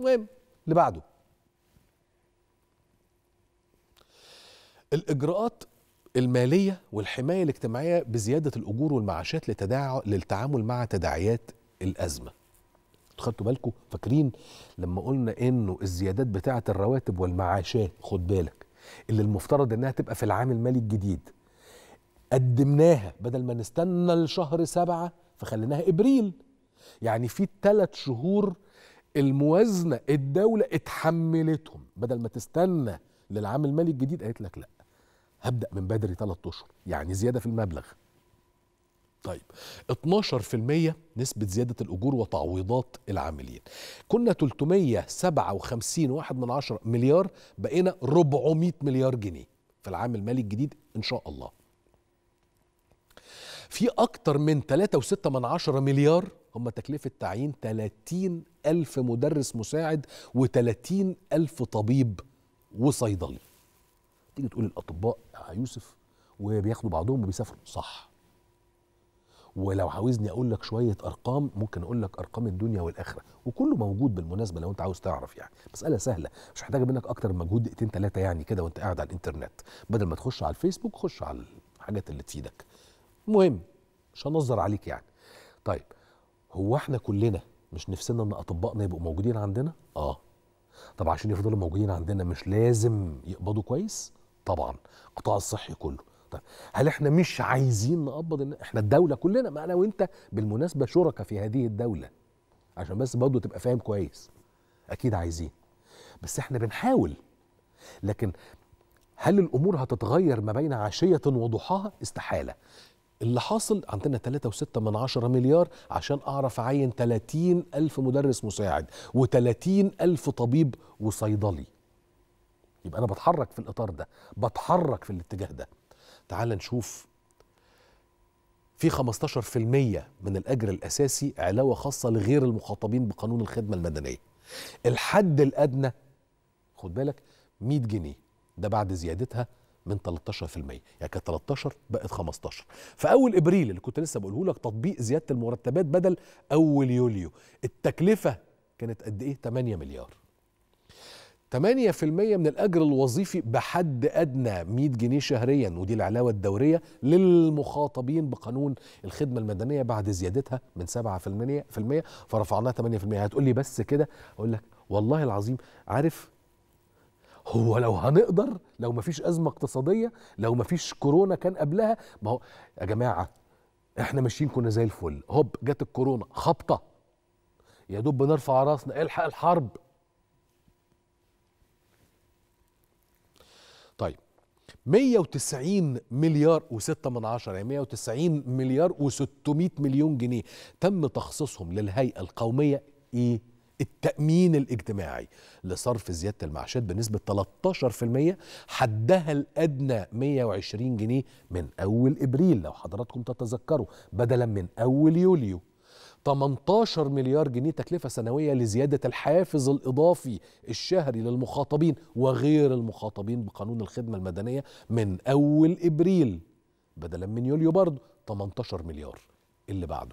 المهم اللي بعده الاجراءات الماليه والحمايه الاجتماعيه بزياده الاجور والمعاشات لتداع... للتعامل مع تداعيات الازمه خدتوا بالكم فاكرين لما قلنا انه الزيادات بتاعه الرواتب والمعاشات خد بالك اللي المفترض انها تبقى في العام المالي الجديد قدمناها بدل ما نستنى لشهر سبعة فخليناها ابريل يعني في ثلاث شهور الموازنه الدوله اتحملتهم بدل ما تستنى للعام المالي الجديد قالت لك لا هبدا من بدري ثلاثة اشهر يعني زياده في المبلغ طيب 12% نسبة زيادة الأجور وتعويضات العاملين كنا 357 واحد من عشر مليار بقينا 400 مليار جنيه في العام المالي الجديد إن شاء الله في أكتر من 3.6 من عشرة مليار هم تكلفة تعيين 30 ألف مدرس مساعد و30 ألف طبيب وصيدلي تيجي تقول الأطباء يا يوسف وبياخدوا بعضهم وبيسافروا صح ولو عاوزني اقول لك شويه ارقام ممكن اقول لك ارقام الدنيا والاخره وكله موجود بالمناسبه لو انت عاوز تعرف يعني مساله سهله مش محتاجه منك اكتر من مجهود دقيقتين ثلاثه يعني كده وانت قاعد على الانترنت بدل ما تخش على الفيسبوك خش على الحاجات اللي تفيدك المهم مش هنظر عليك يعني طيب هو احنا كلنا مش نفسنا ان اطبائنا يبقوا موجودين عندنا اه طب عشان يفضلوا موجودين عندنا مش لازم يقبضوا كويس طبعا القطاع الصحي كله طب هل احنا مش عايزين نقبض احنا الدوله كلنا ما انا وانت بالمناسبه شركاء في هذه الدوله عشان بس برضه تبقى فاهم كويس اكيد عايزين بس احنا بنحاول لكن هل الامور هتتغير ما بين عشيه وضحاها استحاله اللي حاصل عندنا 3.6 من عشرة مليار عشان أعرف أعين 30 ألف مدرس مساعد و30 ألف طبيب وصيدلي يبقى أنا بتحرك في الإطار ده بتحرك في الاتجاه ده تعال نشوف في 15% من الأجر الأساسي علاوة خاصة لغير المخاطبين بقانون الخدمة المدنية الحد الأدنى خد بالك 100 جنيه ده بعد زيادتها من 13% يعني كانت 13 بقت 15 فاول ابريل اللي كنت لسه بقوله لك تطبيق زياده المرتبات بدل اول يوليو التكلفه كانت قد ايه 8 مليار 8% من الاجر الوظيفي بحد ادنى 100 جنيه شهريا ودي العلاوه الدوريه للمخاطبين بقانون الخدمه المدنيه بعد زيادتها من 7% فرفعناها 8% هتقول لي بس كده اقول لك والله العظيم عارف هو لو هنقدر لو مفيش أزمة اقتصادية لو مفيش كورونا كان قبلها ما هو يا جماعة احنا ماشيين كنا زي الفل هوب جت الكورونا خبطة يا دوب بنرفع راسنا الحق الحرب طيب 190 مليار و6 من عشرة يعني 190 مليار و600 مليون جنيه تم تخصيصهم للهيئة القومية إيه التأمين الاجتماعي لصرف زيادة المعاشات بنسبة 13% حدها الأدنى 120 جنيه من أول إبريل لو حضراتكم تتذكروا بدلا من أول يوليو 18 مليار جنيه تكلفة سنوية لزيادة الحافز الإضافي الشهري للمخاطبين وغير المخاطبين بقانون الخدمة المدنية من أول إبريل بدلا من يوليو برضه 18 مليار اللي بعده